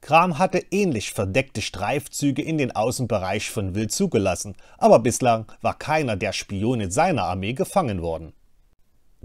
Kram hatte ähnlich verdeckte Streifzüge in den Außenbereich von Will zugelassen, aber bislang war keiner der Spione seiner Armee gefangen worden.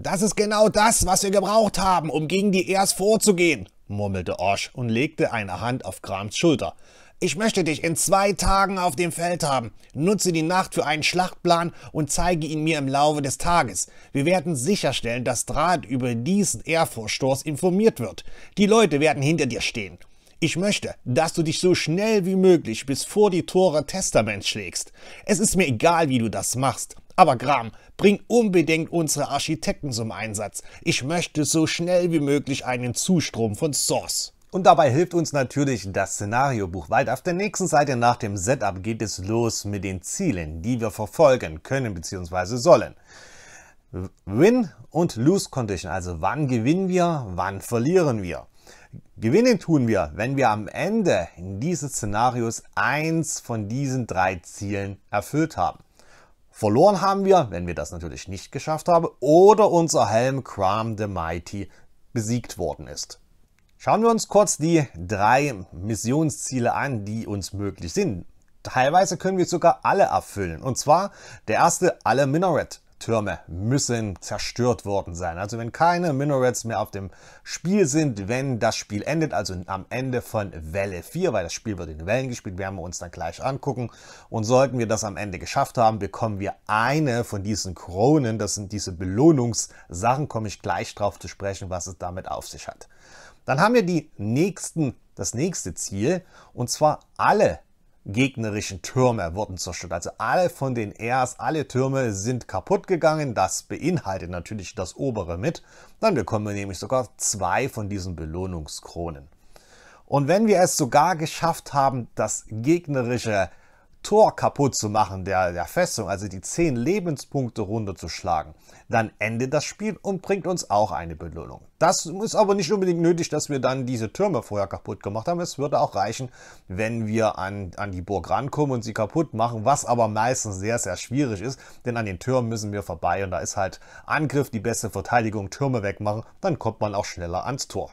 Das ist genau das, was wir gebraucht haben, um gegen die Ers vorzugehen, murmelte Orsch und legte eine Hand auf Krams Schulter. Ich möchte dich in zwei Tagen auf dem Feld haben. Nutze die Nacht für einen Schlachtplan und zeige ihn mir im Laufe des Tages. Wir werden sicherstellen, dass Draht über diesen Ehrvorstoß informiert wird. Die Leute werden hinter dir stehen. Ich möchte, dass du dich so schnell wie möglich bis vor die Tore Testament schlägst. Es ist mir egal, wie du das machst. Aber Gram, bring unbedingt unsere Architekten zum Einsatz. Ich möchte so schnell wie möglich einen Zustrom von Source. Und dabei hilft uns natürlich das Szenariobuch, weil auf der nächsten Seite nach dem Setup geht es los mit den Zielen, die wir verfolgen können bzw. sollen. Win und Lose Condition, also wann gewinnen wir, wann verlieren wir. Gewinnen tun wir, wenn wir am Ende dieses Szenarios eins von diesen drei Zielen erfüllt haben. Verloren haben wir, wenn wir das natürlich nicht geschafft haben, oder unser Helm Kram the Mighty besiegt worden ist. Schauen wir uns kurz die drei Missionsziele an, die uns möglich sind. Teilweise können wir sogar alle erfüllen. Und zwar der erste, alle Minaret. Türme müssen zerstört worden sein. Also wenn keine Minarets mehr auf dem Spiel sind, wenn das Spiel endet, also am Ende von Welle 4, weil das Spiel wird in Wellen gespielt, werden wir uns dann gleich angucken. Und sollten wir das am Ende geschafft haben, bekommen wir eine von diesen Kronen, das sind diese Belohnungssachen, komme ich gleich drauf zu sprechen, was es damit auf sich hat. Dann haben wir die nächsten, das nächste Ziel, und zwar alle gegnerischen Türme wurden zerstört. Also alle von den Airs, alle Türme sind kaputt gegangen. Das beinhaltet natürlich das obere mit. Dann bekommen wir nämlich sogar zwei von diesen Belohnungskronen. Und wenn wir es sogar geschafft haben, das gegnerische Tor kaputt zu machen, der, der Festung, also die 10 Lebenspunkte runterzuschlagen, dann endet das Spiel und bringt uns auch eine Belohnung. Das ist aber nicht unbedingt nötig, dass wir dann diese Türme vorher kaputt gemacht haben. Es würde auch reichen, wenn wir an, an die Burg rankommen und sie kaputt machen, was aber meistens sehr, sehr schwierig ist, denn an den Türmen müssen wir vorbei und da ist halt Angriff die beste Verteidigung, Türme wegmachen, dann kommt man auch schneller ans Tor.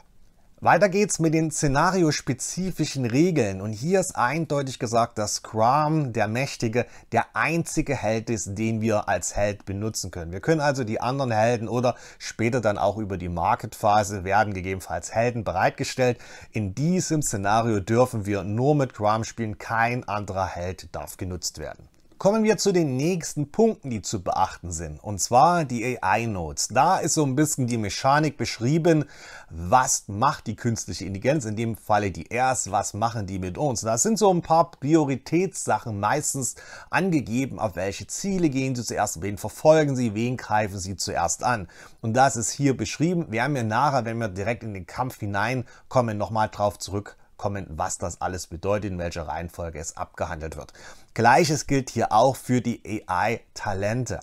Weiter geht's mit den szenariospezifischen Regeln und hier ist eindeutig gesagt, dass Scrum, der Mächtige, der einzige Held ist, den wir als Held benutzen können. Wir können also die anderen Helden oder später dann auch über die Marketphase werden gegebenenfalls Helden bereitgestellt. In diesem Szenario dürfen wir nur mit Scrum spielen, kein anderer Held darf genutzt werden. Kommen wir zu den nächsten Punkten, die zu beachten sind, und zwar die AI-Notes. Da ist so ein bisschen die Mechanik beschrieben, was macht die künstliche Intelligenz, in dem Falle die erst, was machen die mit uns. Da sind so ein paar Prioritätssachen meistens angegeben, auf welche Ziele gehen sie zuerst, wen verfolgen sie, wen greifen sie zuerst an. Und das ist hier beschrieben. Wir haben ja nachher, wenn wir direkt in den Kampf hineinkommen, nochmal drauf zurück kommen, was das alles bedeutet, in welcher Reihenfolge es abgehandelt wird. Gleiches gilt hier auch für die AI-Talente.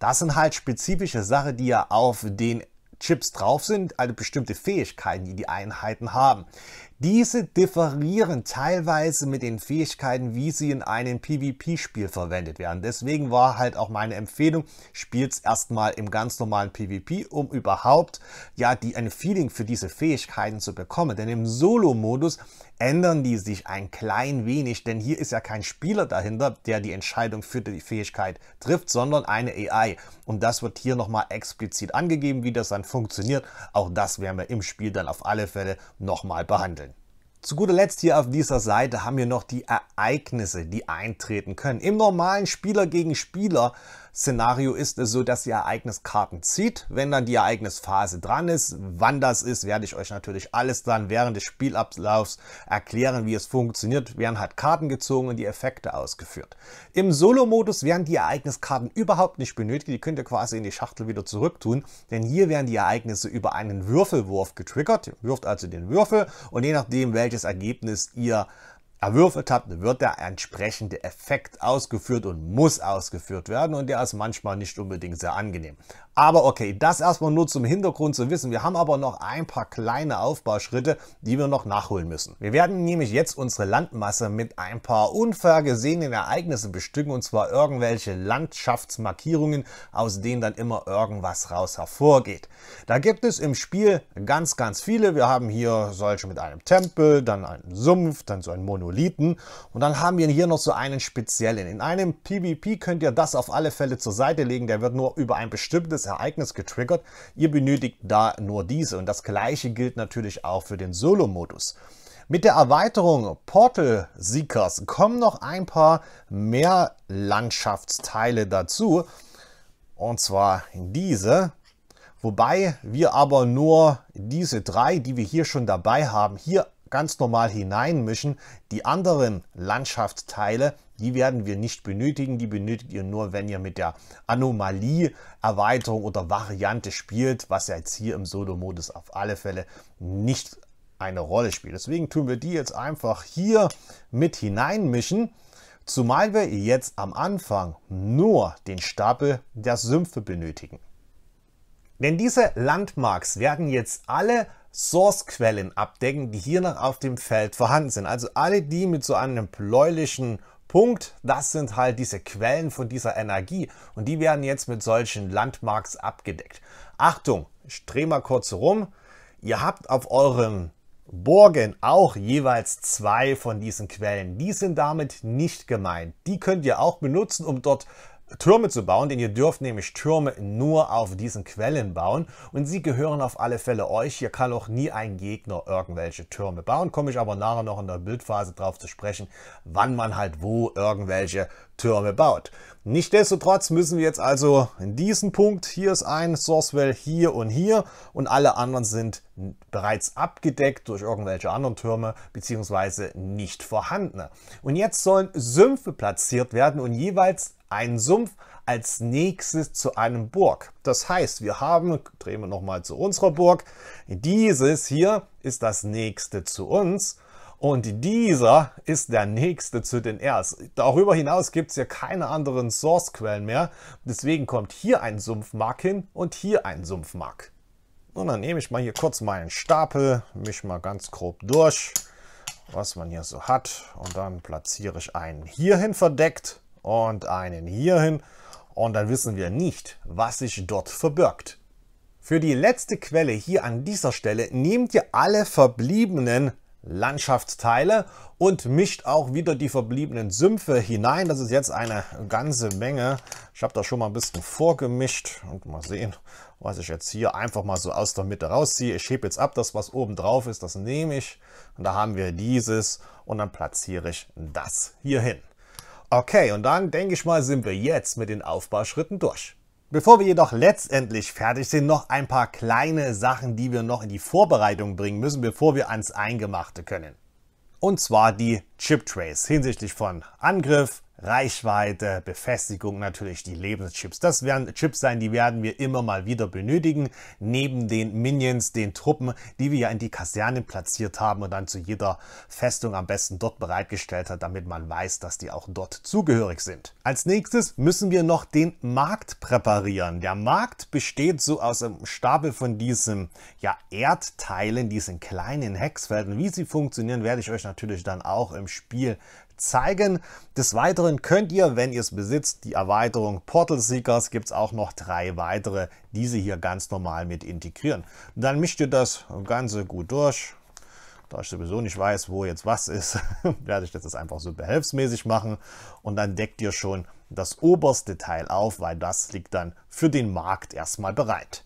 Das sind halt spezifische Sachen, die ja auf den Chips drauf sind, also bestimmte Fähigkeiten, die die Einheiten haben. Diese differieren teilweise mit den Fähigkeiten, wie sie in einem PvP-Spiel verwendet werden. Deswegen war halt auch meine Empfehlung, spielt's erstmal im ganz normalen PvP, um überhaupt ja die ein Feeling für diese Fähigkeiten zu bekommen. Denn im Solo-Modus ändern die sich ein klein wenig, denn hier ist ja kein Spieler dahinter, der die Entscheidung für die Fähigkeit trifft, sondern eine AI. Und das wird hier nochmal explizit angegeben, wie das dann funktioniert. Auch das werden wir im Spiel dann auf alle Fälle nochmal behandeln. Zu guter Letzt hier auf dieser Seite haben wir noch die Ereignisse, die eintreten können. Im normalen Spieler gegen Spieler Szenario ist es so, dass ihr Ereigniskarten zieht. Wenn dann die Ereignisphase dran ist, wann das ist, werde ich euch natürlich alles dann während des Spielablaufs erklären, wie es funktioniert. Werden halt Karten gezogen und die Effekte ausgeführt. Im Solo-Modus werden die Ereigniskarten überhaupt nicht benötigt. Die könnt ihr quasi in die Schachtel wieder zurück tun, denn hier werden die Ereignisse über einen Würfelwurf getriggert. Ihr wirft also den Würfel und je nachdem, welches Ergebnis ihr Erwürf ertappt, wird der entsprechende Effekt ausgeführt und muss ausgeführt werden und der ist manchmal nicht unbedingt sehr angenehm. Aber okay, das erstmal nur zum Hintergrund zu wissen. Wir haben aber noch ein paar kleine Aufbauschritte, die wir noch nachholen müssen. Wir werden nämlich jetzt unsere Landmasse mit ein paar unvorhergesehenen Ereignissen bestücken und zwar irgendwelche Landschaftsmarkierungen, aus denen dann immer irgendwas raus hervorgeht. Da gibt es im Spiel ganz, ganz viele. Wir haben hier solche mit einem Tempel, dann einen Sumpf, dann so ein Monument Monolithen. Und dann haben wir hier noch so einen speziellen. In einem PvP könnt ihr das auf alle Fälle zur Seite legen. Der wird nur über ein bestimmtes Ereignis getriggert. Ihr benötigt da nur diese. Und das gleiche gilt natürlich auch für den Solo-Modus. Mit der Erweiterung Portal Seekers kommen noch ein paar mehr Landschaftsteile dazu. Und zwar diese. Wobei wir aber nur diese drei, die wir hier schon dabei haben, hier ganz normal hineinmischen. Die anderen Landschaftsteile, die werden wir nicht benötigen. Die benötigt ihr nur, wenn ihr mit der Anomalie, Erweiterung oder Variante spielt, was ja jetzt hier im Solo-Modus auf alle Fälle nicht eine Rolle spielt. Deswegen tun wir die jetzt einfach hier mit hineinmischen. Zumal wir jetzt am Anfang nur den Stapel der Sümpfe benötigen. Denn diese Landmarks werden jetzt alle Source-Quellen abdecken, die hier noch auf dem Feld vorhanden sind. Also alle die mit so einem bläulichen Punkt, das sind halt diese Quellen von dieser Energie und die werden jetzt mit solchen Landmarks abgedeckt. Achtung, ich drehe mal kurz rum. Ihr habt auf eurem Burgen auch jeweils zwei von diesen Quellen. Die sind damit nicht gemeint. Die könnt ihr auch benutzen, um dort Türme zu bauen, denn ihr dürft nämlich Türme nur auf diesen Quellen bauen und sie gehören auf alle Fälle euch. Hier kann auch nie ein Gegner irgendwelche Türme bauen, komme ich aber nachher noch in der Bildphase drauf zu sprechen, wann man halt wo irgendwelche Türme baut. Nichtsdestotrotz müssen wir jetzt also in diesen Punkt, hier ist ein Sourcewell, hier und hier und alle anderen sind bereits abgedeckt durch irgendwelche anderen Türme bzw. nicht vorhandene. Und jetzt sollen Sümpfe platziert werden und jeweils einen Sumpf, als nächstes zu einem Burg. Das heißt, wir haben, drehen wir nochmal zu unserer Burg, dieses hier ist das nächste zu uns und dieser ist der nächste zu den Ers. Darüber hinaus gibt es ja keine anderen Sourcequellen mehr. Deswegen kommt hier ein Sumpfmark hin und hier ein Sumpfmark. Und dann nehme ich mal hier kurz meinen Stapel, mich mal ganz grob durch, was man hier so hat. Und dann platziere ich einen hierhin verdeckt und einen hierhin und dann wissen wir nicht, was sich dort verbirgt. Für die letzte Quelle hier an dieser Stelle nehmt ihr alle verbliebenen Landschaftsteile und mischt auch wieder die verbliebenen Sümpfe hinein. Das ist jetzt eine ganze Menge. Ich habe da schon mal ein bisschen vorgemischt und mal sehen, was ich jetzt hier einfach mal so aus der Mitte rausziehe. Ich hebe jetzt ab, das was oben drauf ist, das nehme ich und da haben wir dieses und dann platziere ich das hier hin. Okay, und dann denke ich mal, sind wir jetzt mit den Aufbauschritten durch. Bevor wir jedoch letztendlich fertig sind, noch ein paar kleine Sachen, die wir noch in die Vorbereitung bringen müssen, bevor wir ans Eingemachte können. Und zwar die Chip Trace hinsichtlich von Angriff, Reichweite, Befestigung, natürlich die Lebenschips. Das werden Chips sein, die werden wir immer mal wieder benötigen, neben den Minions, den Truppen, die wir ja in die Kaserne platziert haben und dann zu jeder Festung am besten dort bereitgestellt hat, damit man weiß, dass die auch dort zugehörig sind. Als nächstes müssen wir noch den Markt präparieren. Der Markt besteht so aus einem Stapel von diesen ja, Erdteilen, diesen kleinen Hexfeldern. Wie sie funktionieren, werde ich euch natürlich dann auch im Spiel zeigen. Des Weiteren könnt ihr, wenn ihr es besitzt, die Erweiterung Portal Seekers, gibt es auch noch drei weitere, diese hier ganz normal mit integrieren. Dann mischt ihr das Ganze gut durch. Da ich sowieso nicht weiß, wo jetzt was ist, werde ich das jetzt einfach so behelfsmäßig machen. Und dann deckt ihr schon das oberste Teil auf, weil das liegt dann für den Markt erstmal bereit.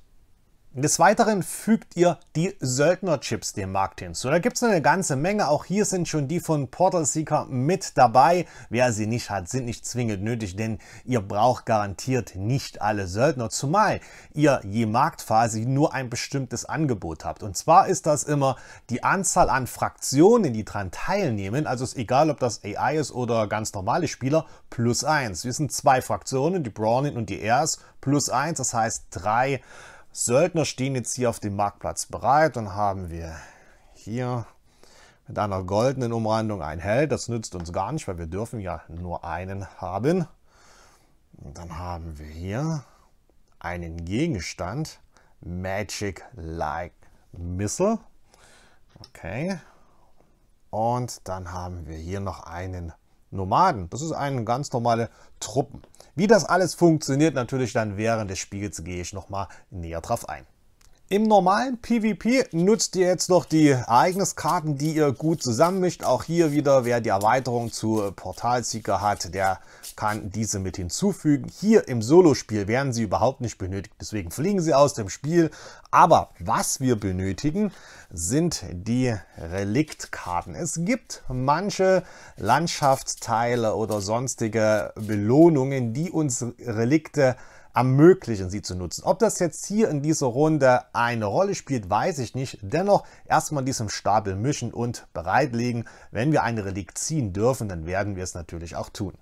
Des Weiteren fügt ihr die Söldner-Chips dem Markt hinzu. Da gibt es eine ganze Menge. Auch hier sind schon die von Portal Seeker mit dabei. Wer sie nicht hat, sind nicht zwingend nötig, denn ihr braucht garantiert nicht alle Söldner. Zumal ihr je Marktphase nur ein bestimmtes Angebot habt. Und zwar ist das immer die Anzahl an Fraktionen, die daran teilnehmen. Also ist egal, ob das AI ist oder ganz normale Spieler, plus eins. Wir sind zwei Fraktionen, die Browning und die Airs, plus eins. Das heißt drei Fraktionen. Söldner stehen jetzt hier auf dem Marktplatz bereit. Dann haben wir hier mit einer goldenen Umrandung ein Held. Das nützt uns gar nicht, weil wir dürfen ja nur einen haben. Und dann haben wir hier einen Gegenstand. Magic Like Missile. Okay. Und dann haben wir hier noch einen Nomaden. Das ist eine ganz normale Truppen. Wie das alles funktioniert, natürlich dann während des Spiels gehe ich nochmal näher drauf ein. Im normalen PvP nutzt ihr jetzt noch die Ereigniskarten, die ihr gut zusammenmischt. Auch hier wieder, wer die Erweiterung zu Portalsieger hat, der kann diese mit hinzufügen. Hier im Solospiel werden sie überhaupt nicht benötigt, deswegen fliegen sie aus dem Spiel. Aber was wir benötigen, sind die Reliktkarten. Es gibt manche Landschaftsteile oder sonstige Belohnungen, die uns Relikte ermöglichen, sie zu nutzen. Ob das jetzt hier in dieser Runde eine Rolle spielt, weiß ich nicht. Dennoch erstmal diesem Stapel mischen und bereitlegen. Wenn wir ein Relikt ziehen dürfen, dann werden wir es natürlich auch tun.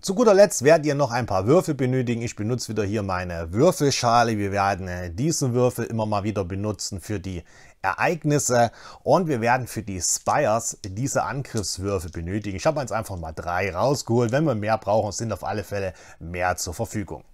Zu guter Letzt werdet ihr noch ein paar Würfel benötigen. Ich benutze wieder hier meine Würfelschale. Wir werden äh, diesen Würfel immer mal wieder benutzen für die Ereignisse und wir werden für die Spires diese Angriffswürfe benötigen. Ich habe jetzt einfach mal drei rausgeholt. Wenn wir mehr brauchen, sind auf alle Fälle mehr zur Verfügung.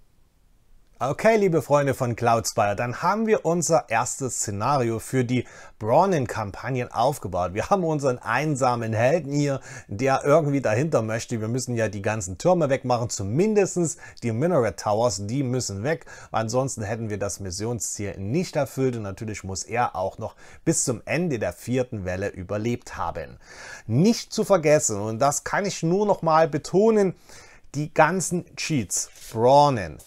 Okay, liebe Freunde von Cloudspire, dann haben wir unser erstes Szenario für die Brownin-Kampagnen aufgebaut. Wir haben unseren einsamen Helden hier, der irgendwie dahinter möchte. Wir müssen ja die ganzen Türme wegmachen, zumindest die Minaret Towers, die müssen weg. Ansonsten hätten wir das Missionsziel nicht erfüllt und natürlich muss er auch noch bis zum Ende der vierten Welle überlebt haben. Nicht zu vergessen, und das kann ich nur noch mal betonen, die ganzen Cheats, Braunen,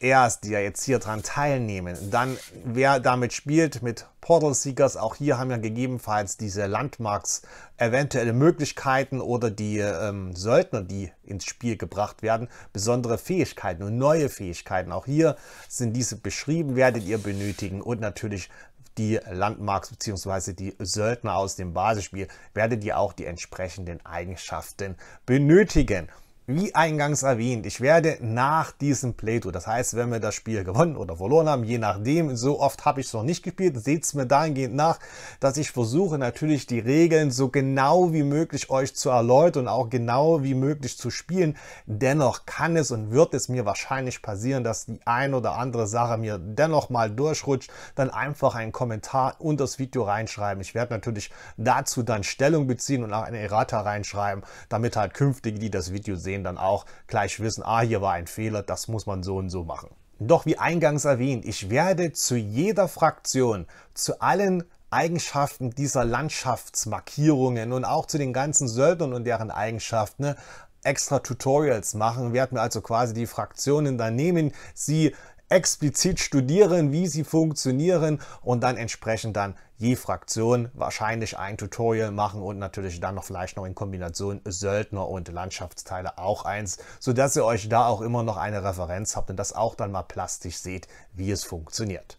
erst, die ja jetzt hier dran teilnehmen, dann wer damit spielt mit Portal Seekers, auch hier haben ja gegebenenfalls diese Landmarks eventuelle Möglichkeiten oder die ähm, Söldner, die ins Spiel gebracht werden, besondere Fähigkeiten und neue Fähigkeiten. Auch hier sind diese beschrieben, werdet ihr benötigen und natürlich die Landmarks bzw. die Söldner aus dem Basisspiel, werdet ihr auch die entsprechenden Eigenschaften benötigen. Wie eingangs erwähnt, ich werde nach diesem Playthrough, das heißt, wenn wir das Spiel gewonnen oder verloren haben, je nachdem, so oft habe ich es noch nicht gespielt, seht es mir dahingehend nach, dass ich versuche natürlich die Regeln so genau wie möglich euch zu erläutern und auch genau wie möglich zu spielen. Dennoch kann es und wird es mir wahrscheinlich passieren, dass die ein oder andere Sache mir dennoch mal durchrutscht, dann einfach einen Kommentar unter das Video reinschreiben. Ich werde natürlich dazu dann Stellung beziehen und auch eine Errata reinschreiben, damit halt künftige, die das Video sehen, Unternehmen dann auch gleich wissen, ah, hier war ein Fehler, das muss man so und so machen. Doch wie eingangs erwähnt, ich werde zu jeder Fraktion, zu allen Eigenschaften dieser Landschaftsmarkierungen und auch zu den ganzen Söldnern und deren Eigenschaften ne, extra Tutorials machen, werden wir also quasi die Fraktionen dann nehmen, sie explizit studieren, wie sie funktionieren und dann entsprechend dann je Fraktion wahrscheinlich ein Tutorial machen und natürlich dann noch vielleicht noch in Kombination Söldner und Landschaftsteile auch eins, sodass ihr euch da auch immer noch eine Referenz habt und das auch dann mal plastisch seht, wie es funktioniert.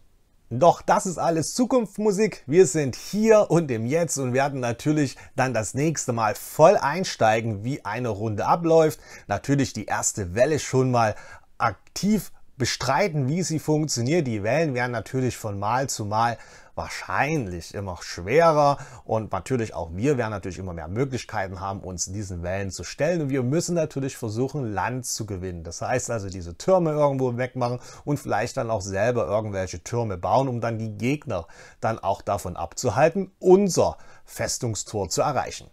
Doch das ist alles Zukunftsmusik. Wir sind hier und im Jetzt und werden natürlich dann das nächste Mal voll einsteigen, wie eine Runde abläuft. Natürlich die erste Welle schon mal aktiv bestreiten, wie sie funktioniert. Die Wellen werden natürlich von Mal zu Mal wahrscheinlich immer schwerer und natürlich auch wir werden natürlich immer mehr Möglichkeiten haben, uns diesen Wellen zu stellen und wir müssen natürlich versuchen, Land zu gewinnen. Das heißt also, diese Türme irgendwo wegmachen und vielleicht dann auch selber irgendwelche Türme bauen, um dann die Gegner dann auch davon abzuhalten, unser Festungstor zu erreichen.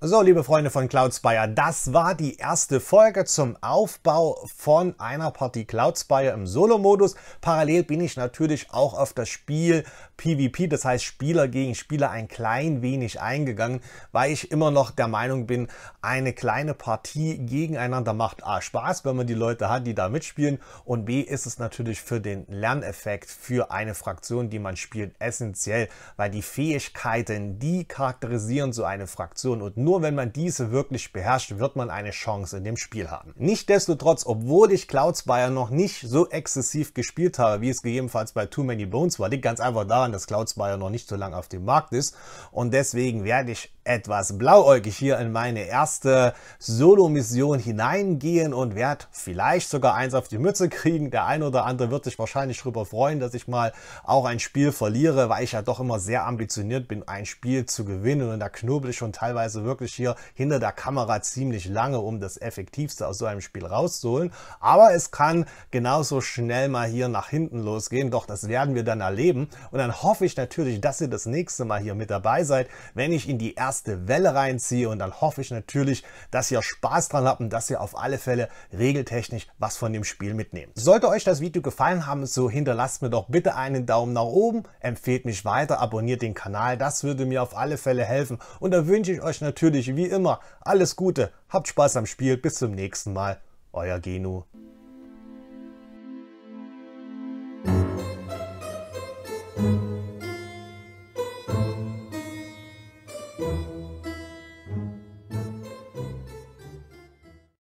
So, liebe Freunde von Cloudspire, das war die erste Folge zum Aufbau von einer Partie Cloudspire im Solo-Modus. Parallel bin ich natürlich auch auf das Spiel PvP, das heißt Spieler gegen Spieler, ein klein wenig eingegangen, weil ich immer noch der Meinung bin, eine kleine Partie gegeneinander macht A Spaß, wenn man die Leute hat, die da mitspielen und B ist es natürlich für den Lerneffekt für eine Fraktion, die man spielt, essentiell, weil die Fähigkeiten, die charakterisieren so eine Fraktion und nur nur wenn man diese wirklich beherrscht, wird man eine Chance in dem Spiel haben. Nichtsdestotrotz, obwohl ich Clouds Spire noch nicht so exzessiv gespielt habe, wie es gegebenenfalls bei Too Many Bones war, liegt ganz einfach daran, dass Clouds Spire noch nicht so lange auf dem Markt ist und deswegen werde ich etwas blauäugig hier in meine erste Solo-Mission hineingehen und werde vielleicht sogar eins auf die Mütze kriegen. Der ein oder andere wird sich wahrscheinlich darüber freuen, dass ich mal auch ein Spiel verliere, weil ich ja doch immer sehr ambitioniert bin, ein Spiel zu gewinnen. Und da knobel ich schon teilweise wirklich hier hinter der Kamera ziemlich lange, um das Effektivste aus so einem Spiel rauszuholen. Aber es kann genauso schnell mal hier nach hinten losgehen. Doch das werden wir dann erleben. Und dann hoffe ich natürlich, dass ihr das nächste Mal hier mit dabei seid, wenn ich in die erste erste Welle reinziehe. Und dann hoffe ich natürlich, dass ihr Spaß dran habt und dass ihr auf alle Fälle regeltechnisch was von dem Spiel mitnehmt. Sollte euch das Video gefallen haben, so hinterlasst mir doch bitte einen Daumen nach oben, empfehlt mich weiter, abonniert den Kanal. Das würde mir auf alle Fälle helfen. Und da wünsche ich euch natürlich wie immer alles Gute, habt Spaß am Spiel, bis zum nächsten Mal. Euer Genu.